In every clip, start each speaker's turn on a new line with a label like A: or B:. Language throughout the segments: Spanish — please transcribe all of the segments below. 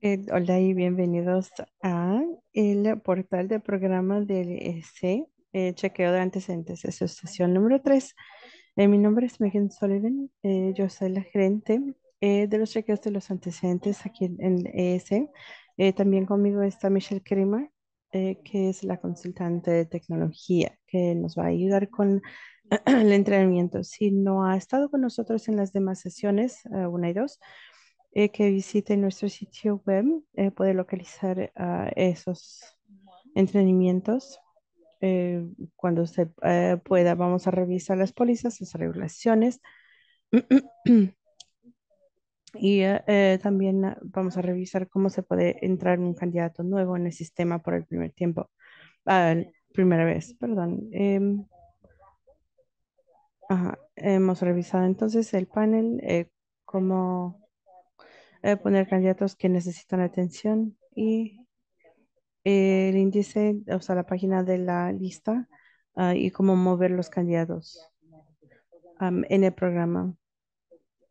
A: Eh, hola y bienvenidos a el portal de programa del ESE, eh, Chequeo de Antecedentes, es su sesión número 3. Eh, mi nombre es Megan Sullivan, yo soy la gerente de los chequeos de los antecedentes aquí en, el ESE. también conmigo está Michelle Kremer, que es la consultante de tecnología, que nos va a ayudar con el entrenamiento. Si no ha estado con nosotros en las demás sesiones, una y dos, eh, que visiten nuestro sitio web eh, puede localizar ah, esos entrenamientos. Eh, cuando se pueda, vamos a revisar las pólizas, las regulaciones. y también ah, vamos a revisar cómo se puede entrar un candidato nuevo en el sistema por el primer tiempo, ah, primera vez, perdón. Em. Hemos revisado entonces el panel, cómo eh, poner candidatos que necesitan atención y eh, el índice, o sea, la página de la lista ah, y cómo mover los candidatos en el programa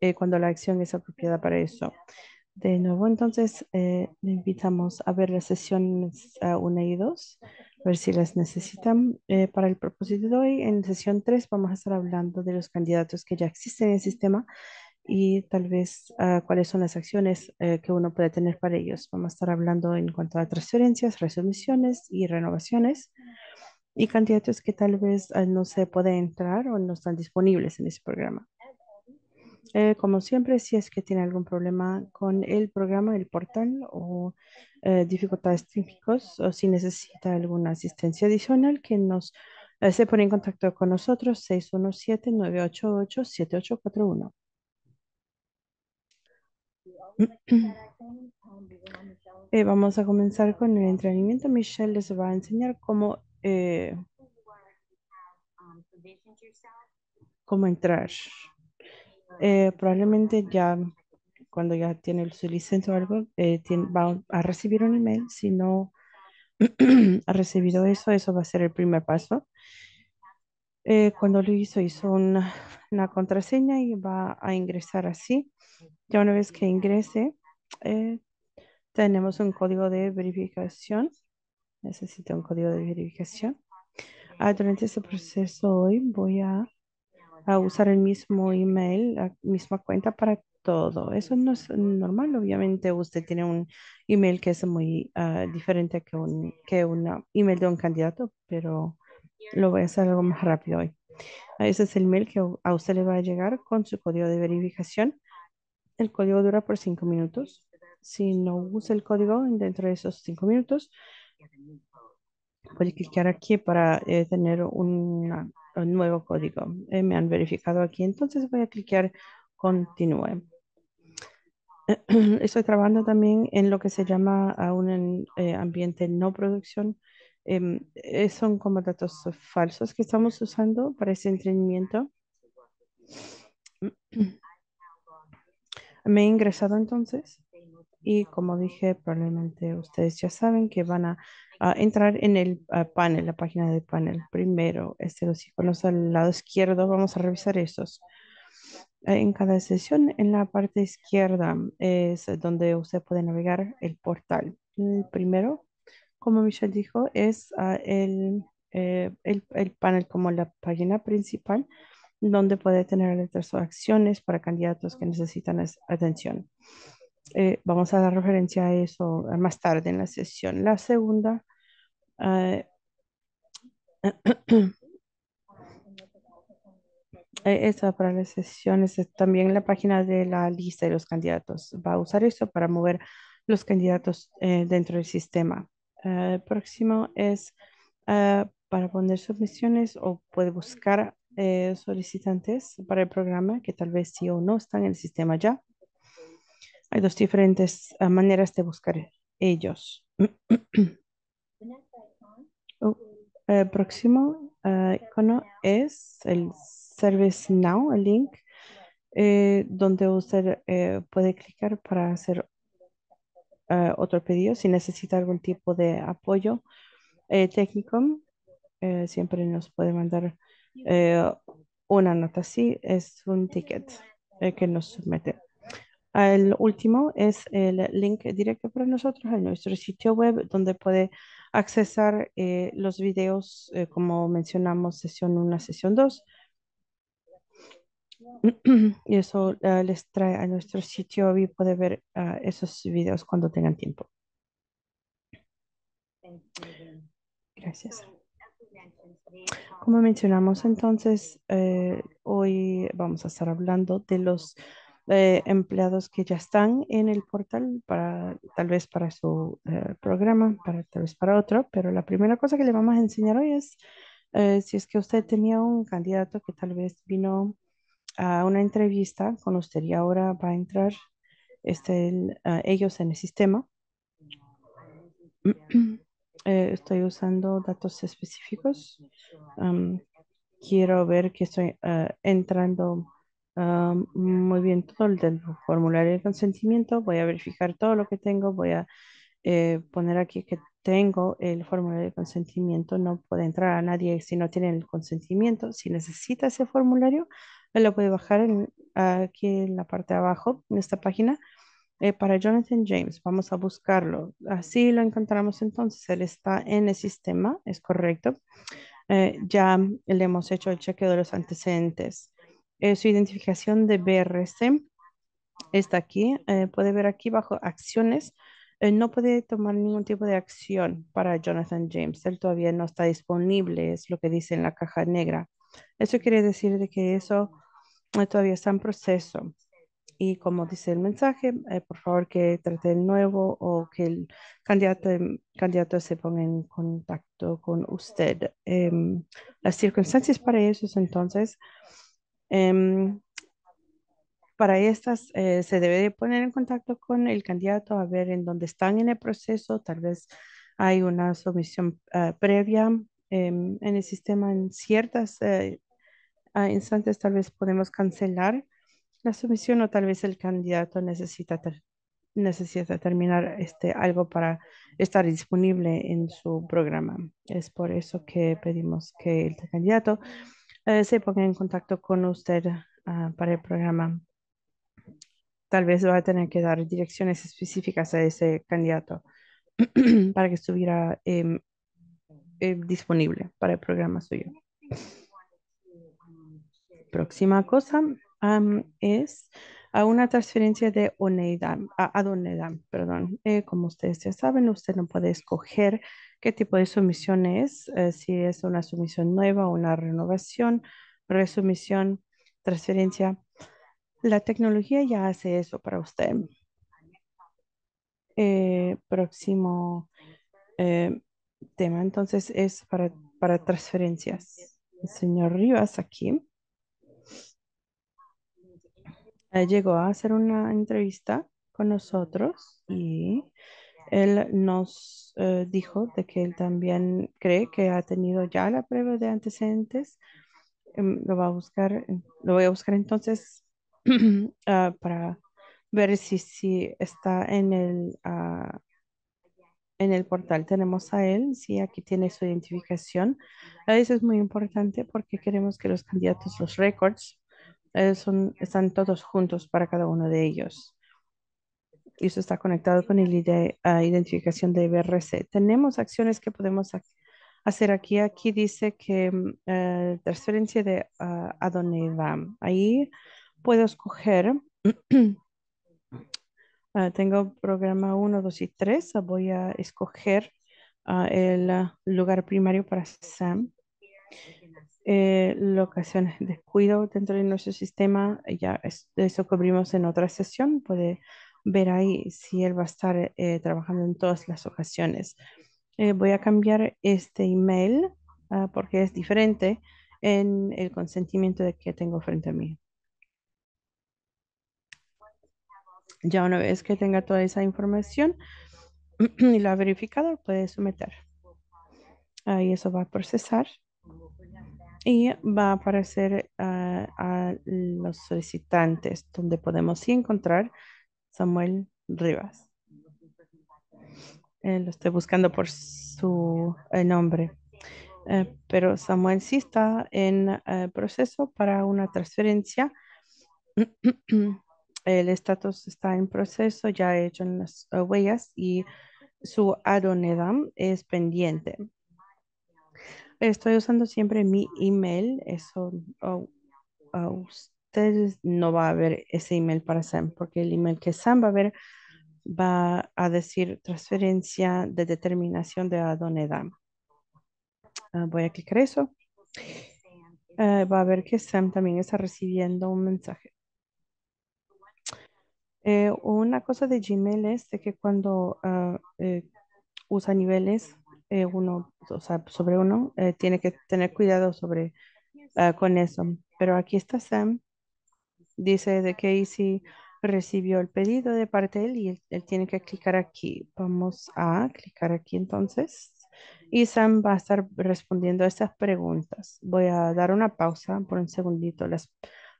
A: eh, cuando la acción es apropiada para eso. De nuevo, entonces, le invitamos a ver las sesiones 1 y 2, a ver si las necesitan. para el propósito de hoy, en sesión 3 vamos a estar hablando de los candidatos que ya existen en el sistema y tal vez ah, cuáles son las acciones eh, que uno puede tener para ellos. Vamos a estar hablando en cuanto a transferencias, resoluciones y renovaciones y candidatos que tal vez ah, no se puede entrar o no están disponibles en ese programa. Eh, como siempre, si es que tiene algún problema con el programa, el portal o eh, dificultades técnicas o si necesita alguna asistencia adicional, que nos se pone en contacto con nosotros 617-988-7841. Eh, vamos a comenzar con el entrenamiento. Michelle les va a enseñar cómo, eh, cómo entrar. Eh, probablemente ya cuando ya tiene su licencia o algo, va a recibir un email. Si no ha recibido eso, eso va a ser el primer paso. Eh, cuando lo hizo, hizo una, contraseña y va a ingresar así. Ya una vez que ingrese, eh, tenemos un código de verificación. Necesito un código de verificación. Ah, durante este proceso hoy voy a, a, usar el mismo email, la misma cuenta para todo. Eso no es normal. Obviamente usted tiene un email que es muy ah, diferente que un que una email de un candidato, pero lo voy a hacer algo más rápido hoy. Ah, ese es el mail que a usted le va a llegar con su código de verificación. El código dura por cinco minutos. Si no usa el código dentro de esos cinco minutos, puede clicar aquí para eh, tener un nuevo código. Eh, me han verificado aquí, entonces voy a clicar continúe. Estoy trabajando también en lo que se llama a un eh, ambiente no producción Em, eh, son como datos falsos que estamos usando para ese entrenamiento. Me he ingresado entonces y como dije, probablemente ustedes ya saben que van a, entrar en el panel, la página del panel. Primero, este, los iconos al lado izquierdo, vamos a revisar esos. En cada sesión, en la parte izquierda es donde usted puede navegar el portal. Mm, primero como Michelle dijo, es ah, el, eh, el, el, panel como la página principal donde puede tener letras o acciones para candidatos que necesitan atención. Eh, vamos a dar referencia a eso más tarde en la sesión. La segunda eh, Esta para las sesiones es también la página de la lista de los candidatos. Va a usar eso para mover los candidatos dentro del sistema. Eh, el próximo es eh, para poner submisiones o puede buscar eh, solicitantes para el programa que tal vez sí o no están en el sistema ya. Hay dos diferentes maneras de buscar ellos. Oh, el próximo icono es el Service Now, el link, donde usted puede clicar para hacer eh, otro pedido. Si necesita algún tipo de apoyo eh, técnico, eh, siempre nos puede mandar una nota. Sí, es un ticket que nos somete. El último es el link directo para nosotros a nuestro sitio web donde puede accesar los videos, como mencionamos, sesión 1, sesión 2. Y eso ah, les trae a nuestro sitio y puede ver ah, esos videos cuando tengan tiempo. Gracias. Como mencionamos entonces, eh, hoy vamos a estar hablando de los eh, empleados que ya están en el portal para tal vez para su eh, programa, para tal vez para otro, pero la primera cosa que le vamos a enseñar hoy es si es que usted tenía un candidato que tal vez vino a una entrevista con usted y ahora va a entrar este, ellos en el sistema. Eh, estoy usando datos específicos. quiero ver que estoy eh, entrando muy bien todo el formulario de consentimiento. Voy a verificar todo lo que tengo. Voy a eh, poner aquí que tengo el formulario de consentimiento. No puede entrar a nadie si no tiene el consentimiento. Si necesita ese formulario, lo puede bajar aquí en la parte de abajo, en esta página, eh, para Jonathan James. Vamos a buscarlo. Así lo encontramos entonces. Él está en el sistema, es correcto. Eh, ya le hemos hecho el chequeo de los antecedentes. Eh, su identificación de BRC está aquí. puede ver aquí bajo acciones. no puede tomar ningún tipo de acción para Jonathan James. Él todavía no está disponible, es lo que dice en la caja negra. Eso quiere decir de que eso eh, todavía está en proceso. Y como dice el mensaje, eh, por favor que trate el nuevo o que el candidato, candidato se ponga en contacto con usted. Em, las circunstancias para eso es entonces, em, para estas eh, se debe poner en contacto con el candidato a ver en dónde están en el proceso, tal vez hay una sumisión previa Em, en el sistema en ciertas eh, instantes tal vez podemos cancelar la sumisión o tal vez el candidato necesita, necesita terminar este, algo para estar disponible en su programa. Es por eso que pedimos que el candidato eh, se ponga en contacto con usted ah, para el programa. Tal vez va a tener que dar direcciones específicas a ese candidato para que estuviera eh, eh, disponible para el programa suyo. Próxima cosa es a una transferencia de oneidad, a, perdón. Eh, como ustedes ya saben, usted no puede escoger qué tipo de sumisión es, eh, si es una sumisión nueva, una renovación, resumisión, transferencia. La tecnología ya hace eso para usted. próximo eh, tema entonces es para, para transferencias. El señor Rivas aquí llegó a hacer una entrevista con nosotros y él nos eh, dijo de que él también cree que ha tenido ya la prueba de antecedentes. Em, lo va a buscar, lo voy a buscar entonces ah, para ver si, si está en el ah, en el portal tenemos a él, sí, aquí tiene su identificación. Eso es muy importante porque queremos que los candidatos, los records, eh, son, están todos juntos para cada uno de ellos. Y eso está conectado con el ID, identificación de BRC. Tenemos acciones que podemos hacer aquí. Aquí dice que mm, eh, transferencia de uh, a Ahí puedo escoger Ah, tengo programa 1, 2 y 3. Ah, voy a escoger ah, el lugar primario para Sam. Eh, locaciones de cuidado dentro de nuestro sistema, ya eso cubrimos en otra sesión. Puede ver ahí si él va a estar eh, eh, trabajando en todas las ocasiones. Eh, voy a cambiar este email porque es diferente en el consentimiento de que tengo frente a mí. Ya una vez que tenga toda esa información y la ha verificado, puede someter. Ahí eso va a procesar y va a aparecer a los solicitantes donde podemos encontrar Samuel Rivas. Eh, lo estoy buscando por su eh, nombre. Eh, pero Samuel sí está en proceso para una transferencia El estatus está en proceso, ya he hecho en las huellas y su Adonedam es pendiente. Estoy usando siempre mi email, eso ustedes no va a ver ese email para Sam, porque el email que Sam va a ver va a decir transferencia de determinación de Adonedam. Ah, voy a clicar eso. Ah, va a ver que Sam también está recibiendo un mensaje. Eh, una cosa de Gmail es de que cuando ah, eh, usa niveles, eh, uno, o sea, sobre uno, tiene que tener cuidado sobre ah, con eso. Pero aquí está Sam. Dice de que Easy recibió el pedido de parte de él y él, tiene que clicar aquí. Vamos a clicar aquí entonces. Y Sam va a estar respondiendo a estas preguntas. Voy a dar una pausa por un segundito. Las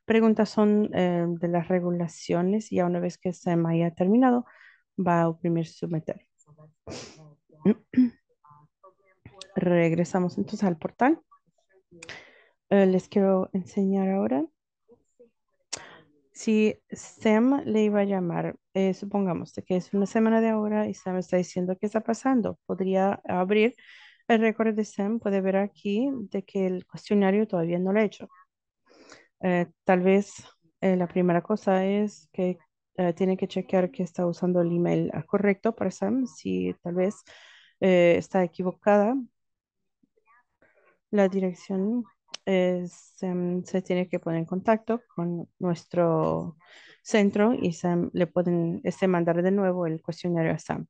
A: preguntas son eh, de las regulaciones y a una vez que se haya terminado, va a oprimir someter. Regresamos entonces al portal. Eh, les quiero enseñar ahora. Si Sam le iba a llamar, eh, supongamos que es una semana de ahora y Sam está diciendo qué está pasando, podría abrir el récord de Sam, puede ver aquí de que el cuestionario todavía no lo ha hecho. Eh, tal vez eh, la primera cosa es que eh, tiene que chequear que está usando el email ah, correcto para Sam, si tal vez está equivocada. La dirección es, em, se tiene que poner en contacto con nuestro centro y Sam le pueden este, mandar de nuevo el cuestionario a Sam.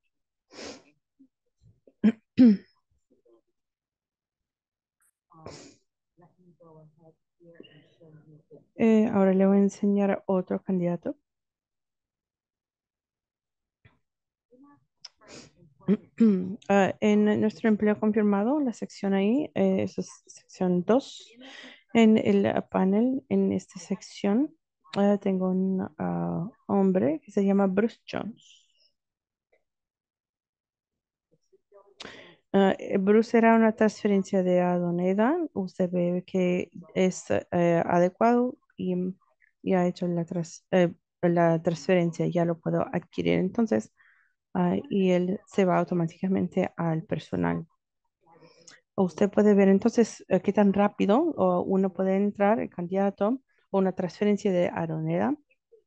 A: Eh, ahora le voy a enseñar a otro candidato. Ah, en nuestro empleo confirmado, la sección ahí, eh, es sección 2. En el panel, en esta sección, ah, tengo un ah, hombre que se llama Bruce Jones. Eh, Bruce era una transferencia de Adoneda. Usted ve que es eh, adecuado y ha hecho la, eh, la transferencia, ya lo puedo adquirir entonces ah, y él se va automáticamente al personal. Usted puede ver entonces eh, qué tan rápido o uno puede entrar, el candidato, o una transferencia de Aroneda.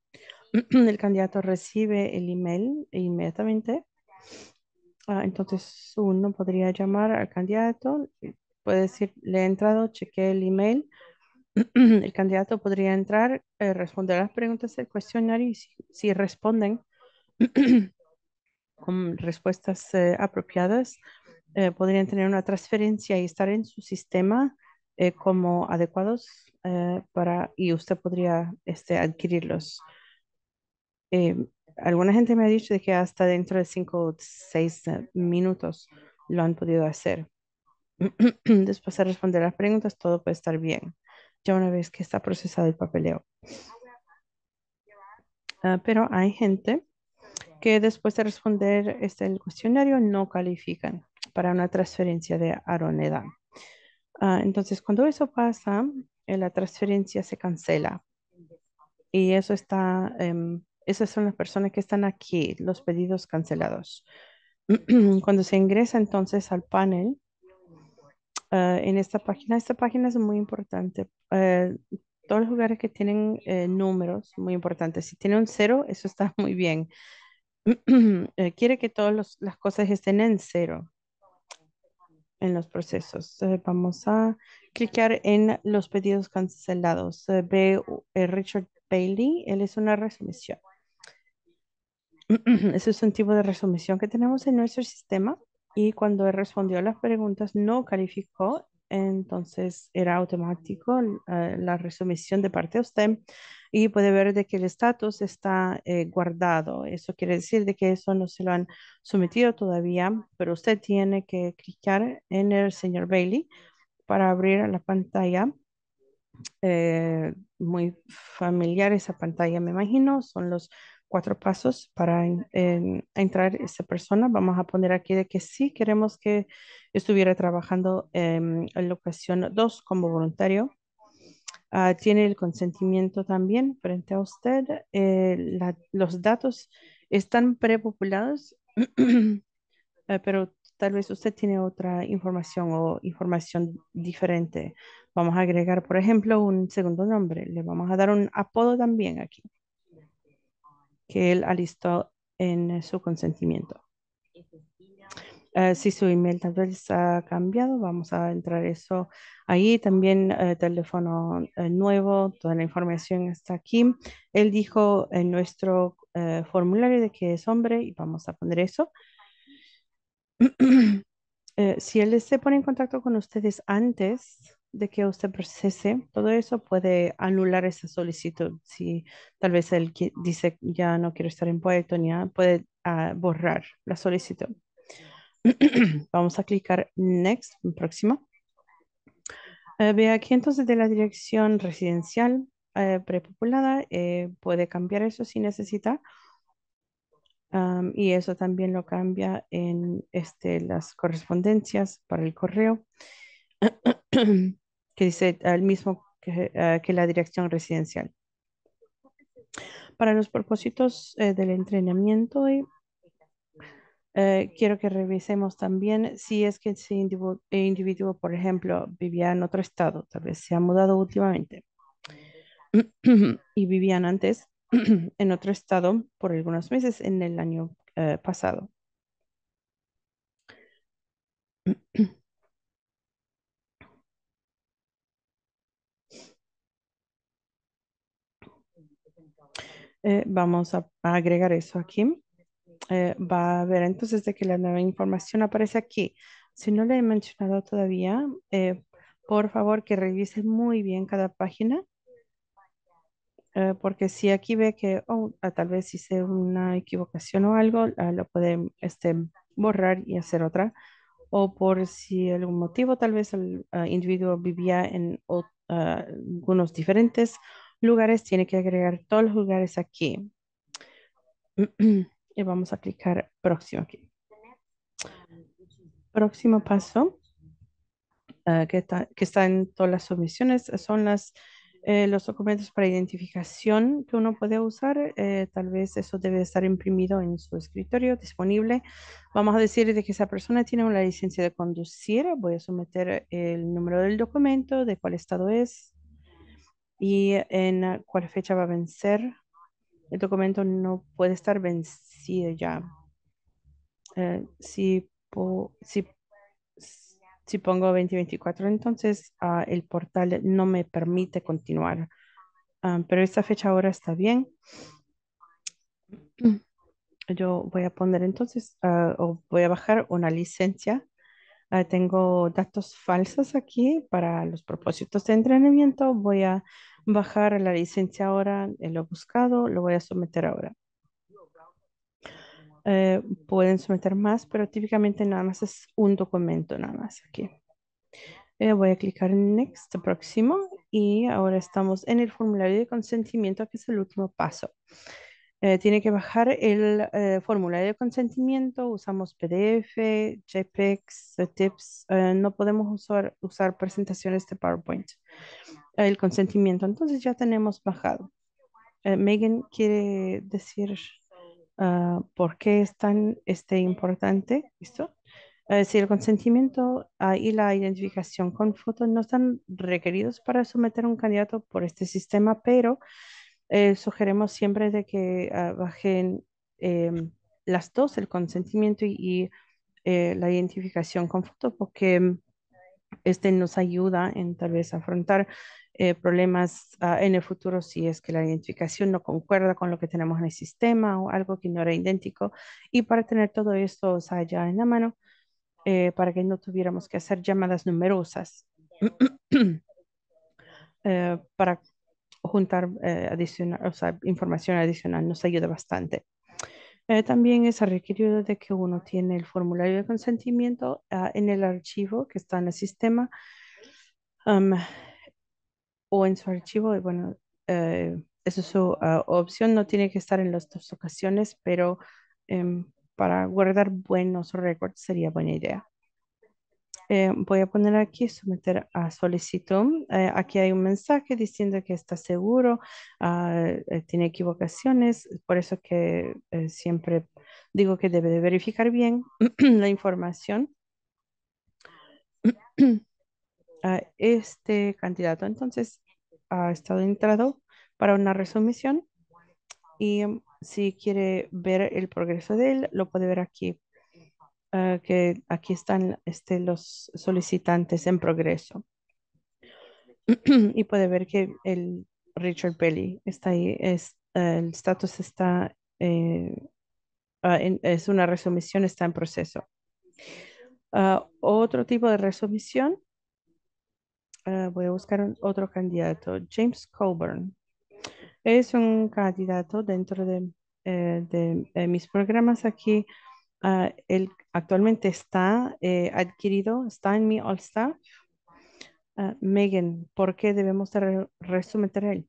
A: el candidato recibe el email inmediatamente. Ah, entonces uno podría llamar al candidato, puede decir, le he entrado, chequeé el email, el candidato podría entrar, eh, responder las preguntas del cuestionario y si, responden con respuestas eh, apropiadas, eh, podrían tener una transferencia y estar en su sistema eh, como adecuados para, y usted podría este, adquirirlos. alguna gente me ha dicho de que hasta dentro de cinco o 6 minutos lo han podido hacer. Después de responder las preguntas, todo puede estar bien ya una vez que está procesado el papeleo. Ah, pero hay gente que después de responder este, el cuestionario no califican para una transferencia de aroneda. Ah, entonces, cuando eso pasa, eh, la transferencia se cancela. Y eso está, em, esas son las personas que están aquí, los pedidos cancelados. Cuando se ingresa entonces al panel, Ah, en esta página. Esta página es muy importante. Eh, todos los lugares que tienen eh, números, muy importantes. Si tiene un cero, eso está muy bien. Eh, quiere que todas las cosas estén en cero en los procesos. vamos a clicar en los pedidos cancelados. ve Richard Bailey, él es una resumisión. Ese es un tipo de resumisión que tenemos en nuestro sistema y cuando él respondió las preguntas no calificó, entonces era automático eh, la resumisión de parte de usted y puede ver de que el estatus está eh, guardado. Eso quiere decir de que eso no se lo han sometido todavía, pero usted tiene que clicar en el señor Bailey para abrir la pantalla. Eh, muy familiar esa pantalla, me imagino, son los cuatro pasos para entrar esa persona. Vamos a poner aquí de que sí queremos que estuviera trabajando en la ocasión 2 como voluntario. Ah, tiene el consentimiento también frente a usted. Eh, los datos están prepopulados, eh, pero tal vez usted tiene otra información o información diferente. Vamos a agregar, por ejemplo, un segundo nombre. Le vamos a dar un apodo también aquí que él alistó en eh, su consentimiento. Eh, si su email tal vez ha cambiado, vamos a entrar eso ahí. También el eh, teléfono nuevo, toda la información está aquí. Él dijo en nuestro formulario de que es hombre y vamos a poner eso. si él se pone en contacto con ustedes antes de que usted procese todo eso, puede anular esa solicitud. Si tal vez él dice ya no quiero estar en ya puede ah, borrar la solicitud. Vamos a clicar Next, próxima. Eh, ve aquí entonces de la dirección residencial eh, prepopulada, eh, puede cambiar eso si necesita. y eso también lo cambia en este, las correspondencias para el correo. que dice el mismo eh, que, la dirección residencial. Para los propósitos eh, del entrenamiento, eh, quiero que revisemos también si es que ese individuo, individuo, por ejemplo, vivía en otro estado, tal vez se ha mudado últimamente y vivían antes en otro estado por algunos meses en el año pasado. Eh, vamos a, agregar eso aquí. Eh, va a ver entonces de que la nueva información aparece aquí. Si no le he mencionado todavía, eh, por favor que revise muy bien cada página. porque si aquí ve que oh, ah, tal vez hice una equivocación o algo, ah, lo pueden este, borrar y hacer otra. O por si algún motivo tal vez el ah, individuo vivía en algunos diferentes lugares, tiene que agregar todos los lugares aquí. Y vamos a clicar próximo aquí. Próximo paso ah, que, que, está en todas las submisiones son las, eh, los documentos para identificación que uno puede usar. Eh, tal vez eso debe estar imprimido en su escritorio, disponible. Vamos a decir de que esa persona tiene una licencia de conducir. Voy a someter el número del documento, de cuál estado es, y en ah, cuál fecha va a vencer. El documento no puede estar vencido ya. Eh, si, si, pongo 2024, entonces ah, el portal no me permite continuar. Ah, pero esta fecha ahora está bien. Mm. Yo voy a poner entonces, o voy a bajar una licencia Ah, tengo datos falsos aquí para los propósitos de entrenamiento. Voy a bajar la licencia ahora, eh, lo he buscado, lo voy a someter ahora. Eh, pueden someter más, pero típicamente nada más es un documento, nada más aquí. Eh, voy a clicar en Next, próximo, y ahora estamos en el formulario de consentimiento, que es el último paso. Eh, tiene que bajar el eh, formulario de consentimiento, usamos PDF, JPEG, TIPS, eh, no podemos usar, usar presentaciones de PowerPoint. El consentimiento, entonces ya tenemos bajado. Eh, Megan quiere decir ah, por qué es tan este, importante, ¿listo? si el consentimiento ah, y la identificación con fotos no están requeridos para someter a un candidato por este sistema, pero eh, sugeremos siempre de que ah, bajen em, las dos, el consentimiento y, eh, la identificación con foto porque este nos ayuda en tal vez afrontar eh, problemas ah, en el futuro si es que la identificación no concuerda con lo que tenemos en el sistema o algo que no era idéntico. Y para tener todo esto allá ya en la mano, para que no tuviéramos que hacer llamadas numerosas para juntar eh, adicional, o sea, información adicional nos ayuda bastante. Eh, también es requerido de que uno tiene el formulario de consentimiento ah, en el archivo que está en el sistema o en su archivo. Y bueno, eh, eso es su ah, opción. No tiene que estar en las dos ocasiones, pero em, para guardar buenos récords sería buena idea. Eh, voy a poner aquí someter a solicitud. Eh, aquí hay un mensaje diciendo que está seguro, ah, eh, tiene equivocaciones, por eso que siempre digo que debe verificar bien la información. Ah, este candidato entonces ha estado entrado para una resumisión y mm, si quiere ver el progreso de él, lo puede ver aquí Ah, que aquí están este, los solicitantes en progreso. y puede ver que el Richard Pelly está ahí, es, eh, el estatus está, eh, ah, es una resumisión, está en proceso. Ah, otro tipo de resumisión, voy a buscar otro candidato, James Coburn Es un candidato dentro de, eh, de mis programas aquí Ah, él actualmente está eh, adquirido, está en mi All-Star. Ah, Megan, ¿por qué debemos resumir? él?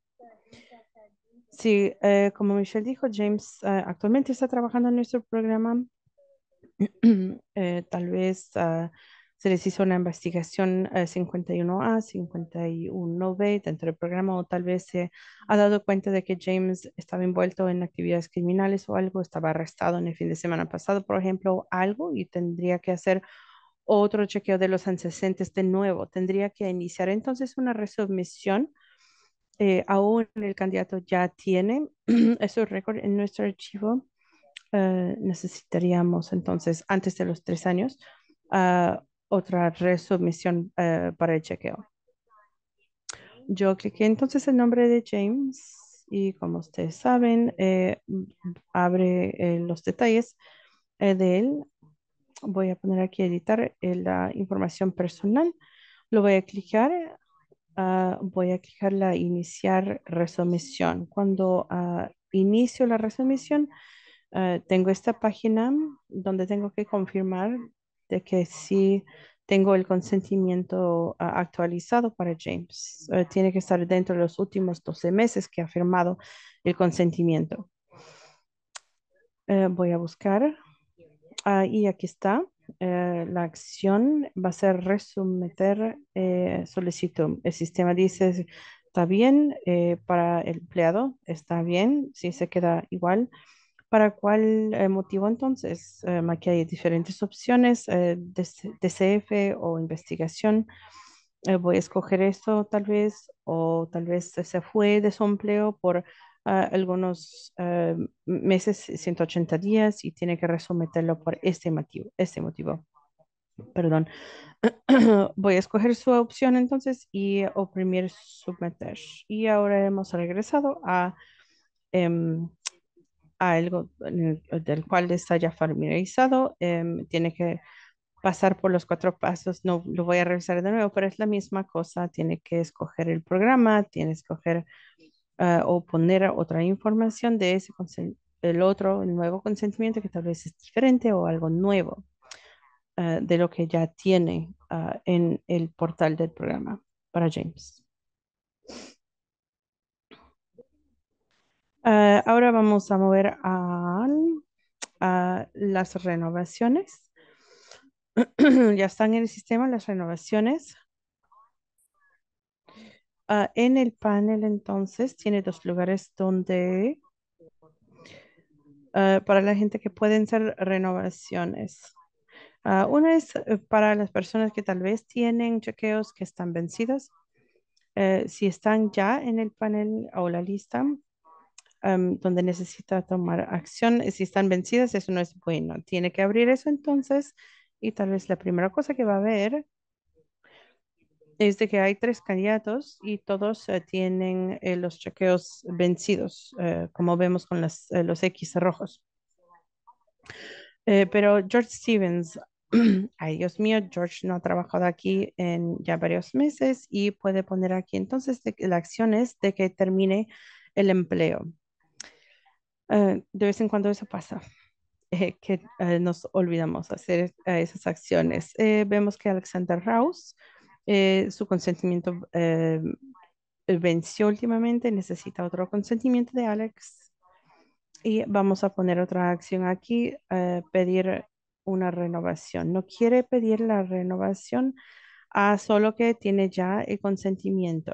A: Sí, eh, como Michelle dijo, James ah, actualmente está trabajando en nuestro programa. Eh, tal vez se les hizo una investigación 51A, eh, 51B dentro del programa o tal vez se ha dado cuenta de que James estaba envuelto en actividades criminales o algo, estaba arrestado en el fin de semana pasado, por ejemplo, algo y tendría que hacer otro chequeo de los antecedentes de nuevo. Tendría que iniciar entonces una resubmisión. Eh, aún el candidato ya tiene esos récord en nuestro archivo. Eh, necesitaríamos entonces, antes de los tres años, uh, otra resubmisión eh, para el chequeo. Yo cliqué entonces el nombre de James y como ustedes saben, eh, abre eh, los detalles de él. Voy a poner aquí editar la información personal. Lo voy a clicar. Ah, voy a clicar la iniciar resumisión. Cuando ah, inicio la resumisión, tengo esta página donde tengo que confirmar que si tengo el consentimiento ah, actualizado para James. Eh, tiene que estar dentro de los últimos 12 meses que ha firmado el consentimiento. Eh, voy a buscar. Ah, y aquí está. Eh, la acción va a ser resumeter solicitud. El sistema dice, está bien para el empleado, está bien, si se queda igual para cuál eh, motivo entonces. Eh, aquí hay diferentes opciones, eh, DCF o investigación. voy a escoger esto tal vez, o tal vez se fue de su empleo por ah, algunos meses, 180 días, y tiene que resometerlo por este motivo. Este motivo. Perdón. Voy a escoger su opción entonces y oprimir submeter. Y ahora hemos regresado a em, algo eh, del cual está ya familiarizado, em, tiene que pasar por los cuatro pasos. No lo voy a revisar de nuevo, pero es la misma cosa. Tiene que escoger el programa, tiene que escoger eh, o poner otra información de ese el otro, el nuevo consentimiento que tal vez es diferente o algo nuevo eh, de lo que ya tiene ah, en el portal del programa para James. Ah, ahora vamos a mover a, las renovaciones. ya están en el sistema las renovaciones. Ah, en el panel entonces tiene dos lugares donde ah, para la gente que pueden ser renovaciones. una es eh, para las personas que tal vez tienen chequeos que están vencidos. Eh, si están ya en el panel o la lista, Em, donde necesita tomar acción. Eh, si están vencidas, eso no es bueno. Tiene que abrir eso entonces y tal vez la primera cosa que va a ver es de que hay tres candidatos y todos eh, tienen eh, los chequeos vencidos, como vemos con los X rojos. pero George Stevens, ay Dios mío, George no ha trabajado aquí en ya varios meses y puede poner aquí entonces la acción es de que termine el empleo. Eh, de vez en cuando eso pasa, eh, que eh, nos olvidamos hacer esas acciones. vemos que Alexander Rouse, su consentimiento venció últimamente, necesita otro consentimiento de Alex. Y vamos a poner otra acción aquí, pedir una renovación. No quiere pedir la renovación, a ah, solo que tiene ya el consentimiento.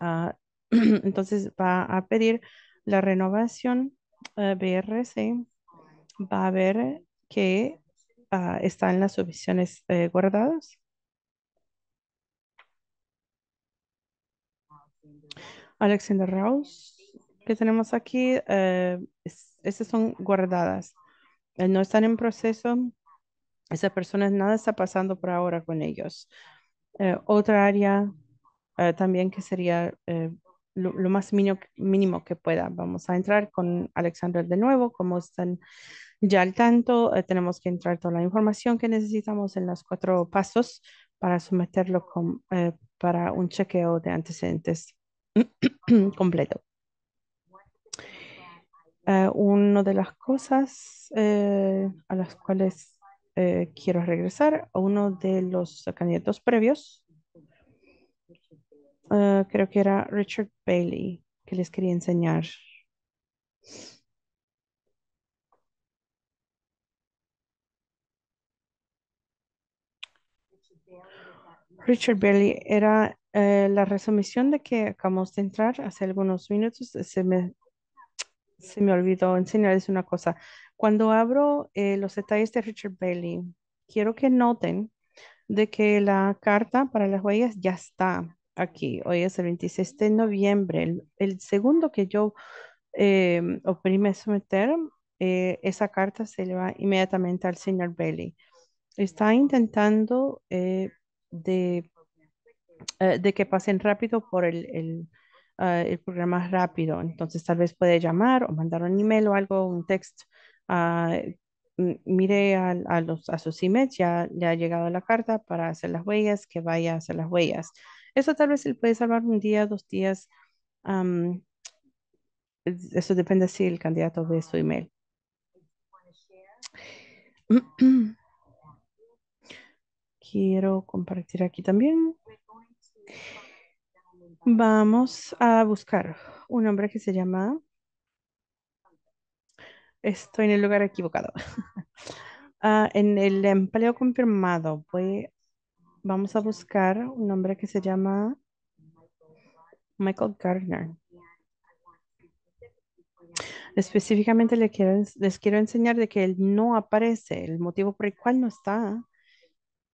A: Ah, entonces va a pedir la renovación eh, BRC va a ver que ah, están las subvenciones eh, guardadas. Alexander Rouse, que tenemos aquí, eh, estas son guardadas. no están en proceso. Esas personas nada está pasando por ahora con ellos. otra área también que sería lo, más mínimo, mínimo, que pueda. Vamos a entrar con Alexander de nuevo, como están ya al tanto, eh, tenemos que entrar toda la información que necesitamos en los cuatro pasos para someterlo eh, para un chequeo de antecedentes completo. Eh, una de las cosas a las cuales quiero regresar, uno de los candidatos previos eh, creo que era Richard Bailey que les quería enseñar. Richard Bailey era eh, la resumisión de que acabamos de entrar hace algunos minutos. Se me, olvidó enseñarles una cosa. Cuando abro eh, los detalles de Richard Bailey, quiero que noten de que la carta para las huellas ya está aquí, hoy es el 26 de noviembre, el, segundo que yo em, eh, oprime someter, esa carta se le va inmediatamente al señor Bailey. Está intentando eh, de, eh, de, que pasen rápido por el, ah, el, programa rápido. Entonces tal vez puede llamar o mandar un email o algo, un texto ah, mire a, los, a sus emails, ya le ha llegado la carta para hacer las huellas, que vaya a hacer las huellas. Eso tal vez él puede salvar un día, dos días. eso depende si el candidato ve su email. Quiero compartir aquí también. Vamos a buscar un hombre que se llama... Estoy en el lugar equivocado. Ah, en el empleo confirmado voy vamos a buscar un nombre que se llama Michael Gardner. Específicamente les quiero, les quiero enseñar de que él no aparece. El motivo por el cual no está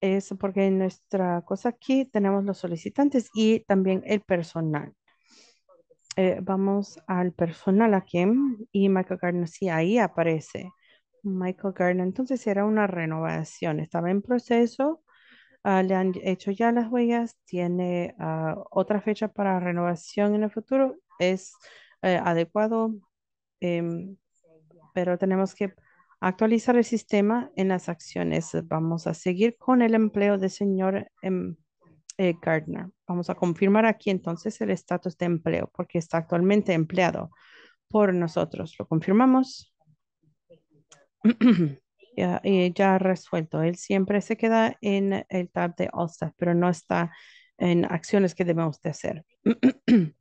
A: es porque en nuestra cosa aquí tenemos los solicitantes y también el personal. Eh, vamos al personal aquí y Michael Gardner, sí, ahí aparece. Michael Gardner, entonces era una renovación, estaba en proceso Ah, le han hecho ya las huellas, tiene ah, otra fecha para renovación en el futuro, es eh, adecuado, em, pero tenemos que actualizar el sistema en las acciones. Vamos a seguir con el empleo del señor em, eh, Gardner. Vamos a confirmar aquí entonces el estatus de empleo, porque está actualmente empleado por nosotros. Lo confirmamos. ya, eh, ya resuelto. Él siempre se queda en el tab de All pero no está en acciones que debemos de hacer.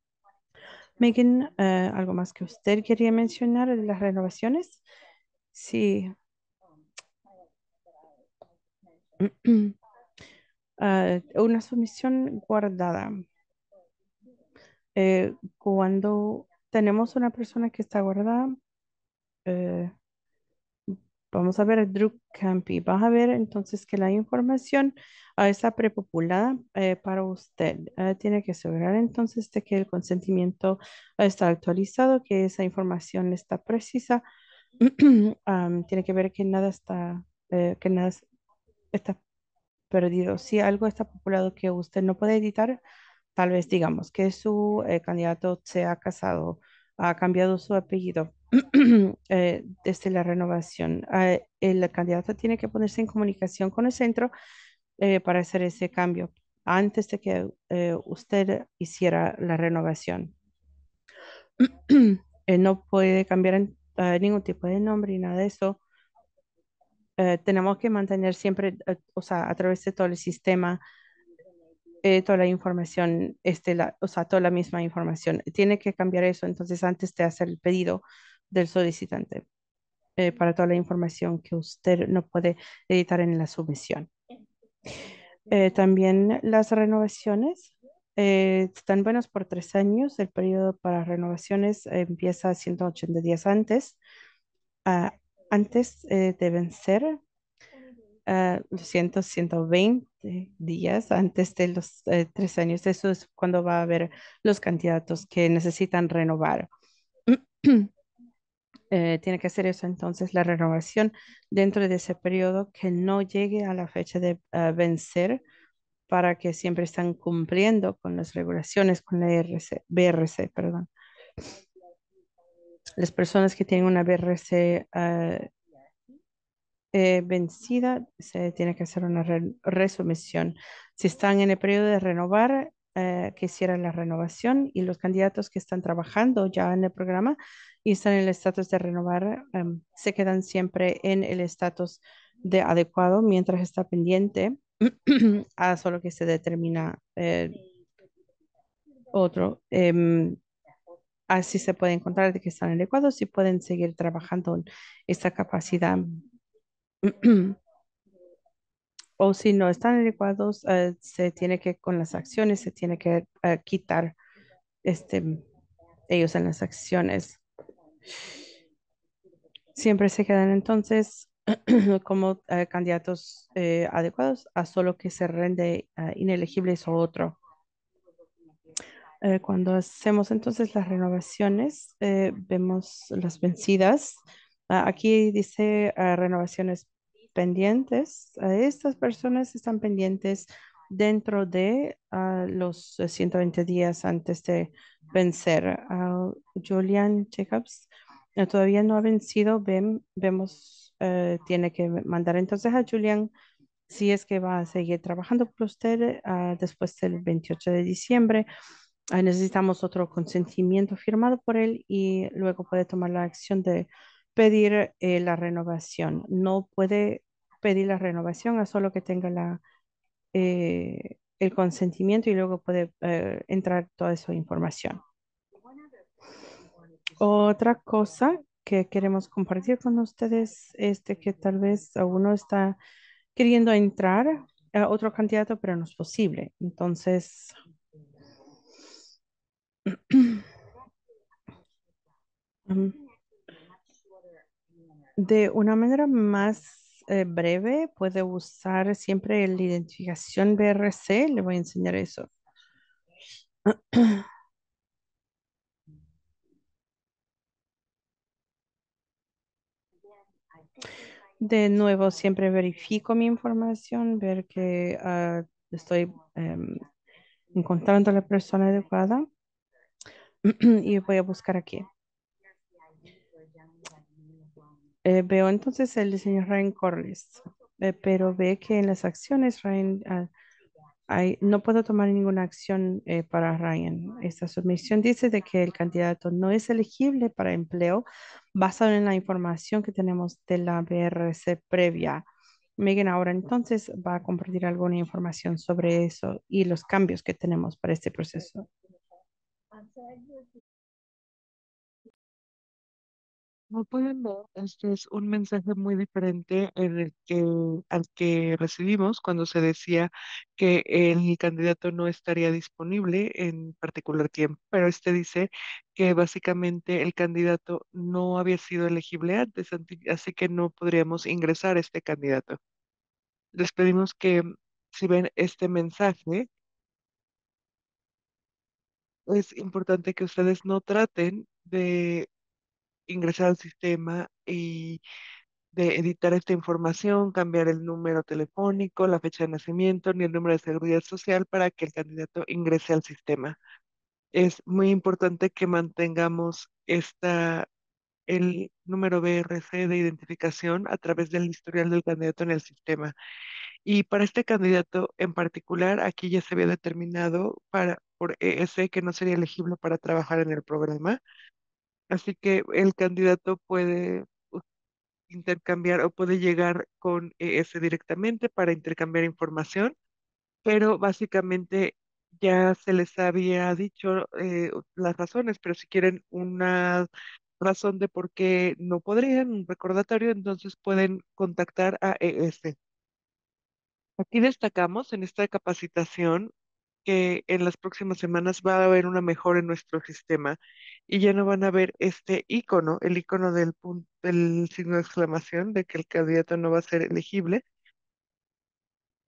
A: Megan, eh, ¿algo más que usted quería mencionar de las renovaciones? Sí. Ah, una sumisión guardada. Eh, cuando tenemos una persona que está guardada, eh, Vamos a ver Drew Campy. Vas a ver entonces que la información ah, está prepopulada eh, para usted. Ah, tiene que asegurar entonces que el consentimiento está actualizado, que esa información está precisa. tiene que ver que nada está, eh, que nada está perdido. Si algo está populado que usted no puede editar, tal vez digamos que su eh, candidato se ha casado ha cambiado su apellido eh, desde la renovación. Ah, el candidato tiene que ponerse en comunicación con el centro eh, para hacer ese cambio antes de que eh, usted hiciera la renovación. no puede cambiar ah, ningún tipo de nombre ni nada de eso. tenemos que mantener siempre, o sea, a través de todo el sistema, eh, toda la información, este, la, o sea, toda la misma información. Tiene que cambiar eso entonces antes de hacer el pedido del solicitante eh, para toda la información que usted no puede editar en la submisión. Eh, también las renovaciones están buenas por tres años. El periodo para renovaciones empieza 180 días antes, ah, antes deben ser uh, 200, 120 días antes de los eh, tres años. Eso es cuando va a haber los candidatos que necesitan renovar. Eh, tiene que hacer eso entonces la renovación dentro de ese periodo que no llegue a la fecha de ah, vencer para que siempre están cumpliendo con las regulaciones, con la e RC, BRC, e perdón. Las personas que tienen una BRC e ah, eh, vencida, se tiene que hacer una resumisión. Si están en el periodo de renovar, eh, que hicieran la renovación y los candidatos que están trabajando ya en el programa y están en el estatus de renovar, em, se quedan siempre en el estatus de adecuado mientras está pendiente a solo que se determina eh, otro. Em, así se puede encontrar de que están adecuados y pueden seguir trabajando en esta capacidad o si no están adecuados, eh, se tiene que, con las acciones, se tiene que eh, quitar este, ellos en las acciones. Siempre se quedan entonces como eh, candidatos adecuados a solo que se rende inelegibles o otro. cuando hacemos entonces las renovaciones, vemos las vencidas. Ah, aquí dice renovaciones pendientes, estas personas están pendientes dentro de ah, los 120 días antes de vencer. a Julian Jacobs todavía no ha vencido, Ven, vemos, eh, tiene que mandar entonces a Julian si es que va a seguir trabajando por usted ah, después del 28 de diciembre. Ah, necesitamos otro consentimiento firmado por él y luego puede tomar la acción de pedir eh, la renovación. No puede pedir la renovación a solo que tenga la, eh, el consentimiento y luego puede eh, entrar toda esa información. Otra cosa que queremos compartir con ustedes es que tal vez alguno está queriendo entrar a otro candidato, pero no es posible. Entonces, de una manera más eh, breve, puede usar siempre la identificación BRC. Le voy a enseñar eso. De nuevo, siempre verifico mi información, ver que ah, estoy em, encontrando a la persona adecuada. y voy a buscar aquí. Eh, veo entonces el diseño Ryan Corliss, eh, pero ve que en las acciones Ryan, ah, no puedo tomar ninguna acción eh, para Ryan. Esta submisión dice de que el candidato no es elegible para empleo basado en la información que tenemos de la BRC previa. Megan ahora entonces va a compartir alguna información sobre eso y los cambios que tenemos para este proceso.
B: Como pueden ver, este es un mensaje muy diferente el que, al que recibimos cuando se decía que el candidato no estaría disponible en particular tiempo, pero este dice que básicamente el candidato no había sido elegible antes, así que no podríamos ingresar a este candidato. Les pedimos que si ven este mensaje, es importante que ustedes no traten de ingresar al sistema y de editar esta información, cambiar el número telefónico, la fecha de nacimiento, ni el número de seguridad social para que el candidato ingrese al sistema. Es muy importante que mantengamos esta, el número BRC de identificación a través del historial del candidato en el sistema. Y para este candidato en particular, aquí ya se había determinado para, por ese que no sería elegible para trabajar en el programa. Así que el candidato puede intercambiar o puede llegar con e, ese directamente para intercambiar información, pero básicamente ya se les había dicho eh, las razones, pero si quieren una razón de por qué no podrían, un recordatorio, entonces pueden contactar a ES. Aquí destacamos en esta capacitación que en las próximas semanas va a haber una mejora en nuestro sistema y ya no van a ver este icono, el icono del, punto, del signo de exclamación de que el candidato no va a ser elegible.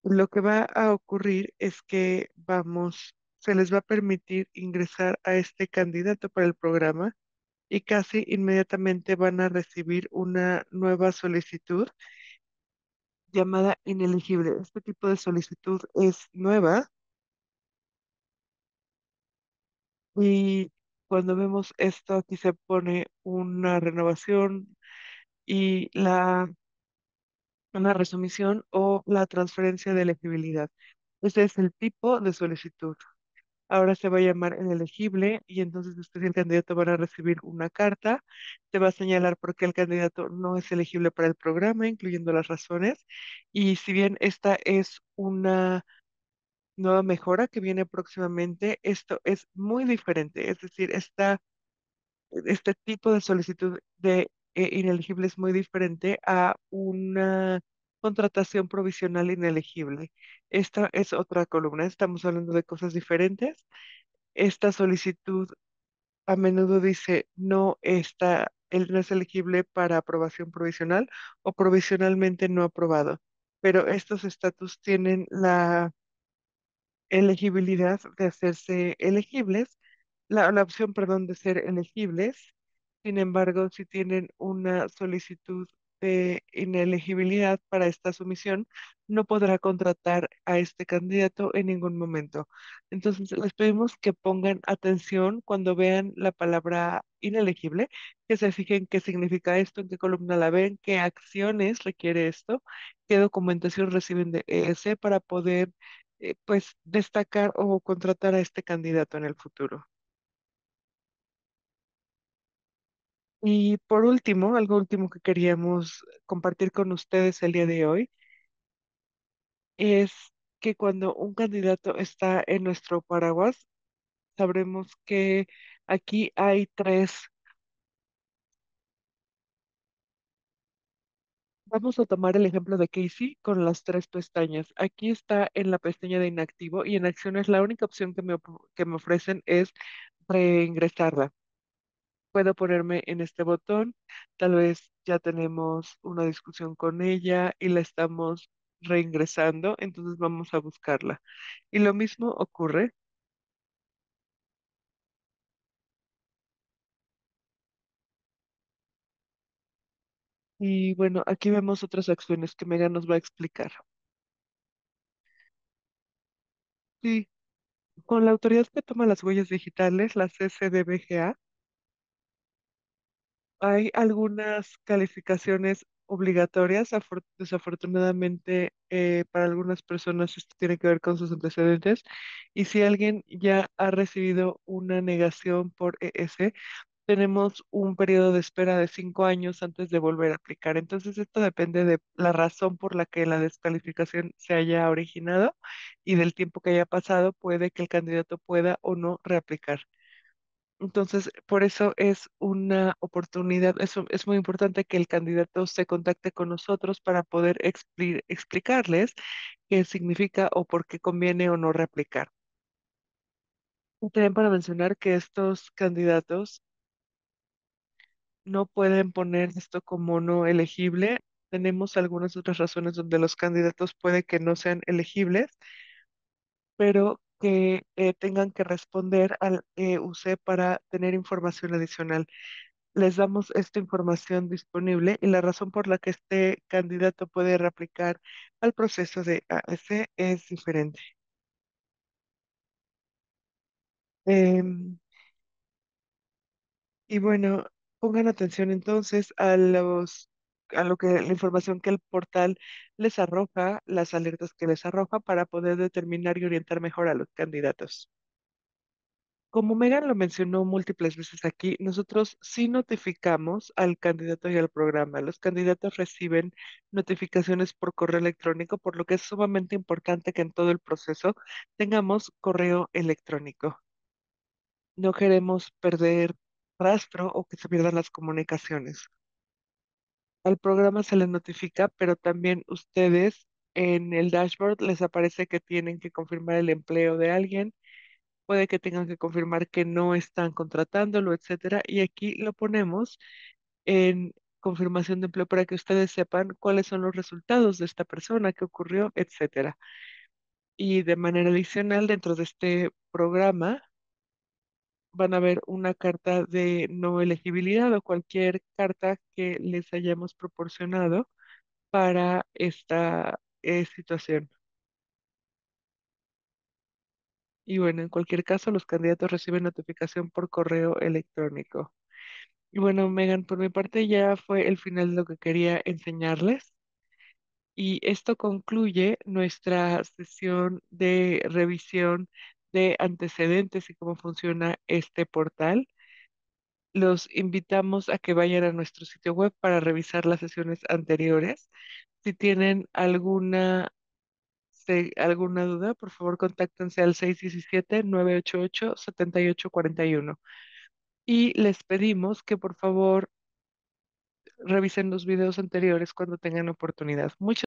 B: Lo que va a ocurrir es que vamos, se les va a permitir ingresar a este candidato para el programa y casi inmediatamente van a recibir una nueva solicitud llamada ineligible Este tipo de solicitud es nueva Y cuando vemos esto, aquí se pone una renovación y la una resumisión o la transferencia de elegibilidad. Este es el tipo de solicitud. Ahora se va a llamar el elegible y entonces usted y el candidato van a recibir una carta. Se va a señalar por qué el candidato no es elegible para el programa, incluyendo las razones. Y si bien esta es una nueva mejora que viene próximamente, esto es muy diferente. Es decir, esta, este tipo de solicitud de eh, ineligible es muy diferente a una contratación provisional ineligible Esta es otra columna, estamos hablando de cosas diferentes. Esta solicitud a menudo dice no está, él no es elegible para aprobación provisional o provisionalmente no aprobado, pero estos estatus tienen la elegibilidad de hacerse elegibles, la, opción, perdón, de ser elegibles. Sin embargo, si tienen una solicitud de inelegibilidad para esta sumisión, no podrá contratar a este candidato en ningún momento. Entonces, les pedimos que pongan atención cuando vean la palabra inelegible, que se fijen qué significa esto, en qué columna la ven, qué acciones requiere esto, qué documentación reciben de ese e para poder eh, pues destacar o contratar a este candidato en el futuro. Y por último, algo último que queríamos compartir con ustedes el día de hoy es que cuando un candidato está en nuestro paraguas, sabremos que aquí hay tres Vamos a tomar el ejemplo de Casey con las tres pestañas. Aquí está en la pestaña de inactivo y en acciones la única opción que me, ofrecen es reingresarla. Puedo ponerme en este botón, tal vez ya tenemos una discusión con ella y la estamos reingresando, entonces vamos a buscarla. Y lo mismo ocurre Y bueno, aquí vemos otras acciones que Megan nos va a explicar. Sí, con la autoridad que toma las huellas digitales, la CCDBGA, hay algunas calificaciones obligatorias. Desafortunadamente, eh, para algunas personas esto tiene que ver con sus antecedentes. Y si alguien ya ha recibido una negación por ES, tenemos un periodo de espera de cinco años antes de volver a aplicar. Entonces, esto depende de la razón por la que la descalificación se haya originado y del tiempo que haya pasado, puede que el candidato pueda o no reaplicar. Entonces, por eso es una oportunidad, es, es muy importante que el candidato se contacte con nosotros para poder explicarles qué significa o por qué conviene o no reaplicar. También para mencionar que estos candidatos no pueden poner esto como no elegible. Tenemos algunas otras razones donde los candidatos puede que no sean elegibles, pero que eh, tengan que responder al EUC para tener información adicional. Les damos esta información disponible y la razón por la que este candidato puede replicar al proceso de AEC es diferente. Em, y bueno, Pongan atención entonces a los a lo que la información que el portal les arroja, las alertas que les arroja para poder determinar y orientar mejor a los candidatos. Como Megan lo mencionó múltiples veces aquí, nosotros sí notificamos al candidato y al programa. Los candidatos reciben notificaciones por correo electrónico, por lo que es sumamente importante que en todo el proceso tengamos correo electrónico. No queremos perder rastro o que se pierdan las comunicaciones. Al programa se les notifica, pero también ustedes en el dashboard les aparece que tienen que confirmar el empleo de alguien, puede que tengan que confirmar que no están contratándolo, etcétera. Y aquí lo ponemos en confirmación de empleo para que ustedes sepan cuáles son los resultados de esta persona, qué ocurrió, etcétera. Y de manera adicional, dentro de este programa, van a ver una carta de no elegibilidad o cualquier carta que les hayamos proporcionado para esta eh, situación. Y bueno, en cualquier caso, los candidatos reciben notificación por correo electrónico. Y bueno, Megan, por mi parte ya fue el final de lo que quería enseñarles. Y esto concluye nuestra sesión de revisión este antecedentes y cómo funciona este portal. Los invitamos a que vayan a nuestro sitio web para revisar las sesiones anteriores. Si tienen alguna, alguna duda, por favor contáctense al 617-988-7841. Y les pedimos que por favor revisen los videos anteriores cuando tengan oportunidad. Muchas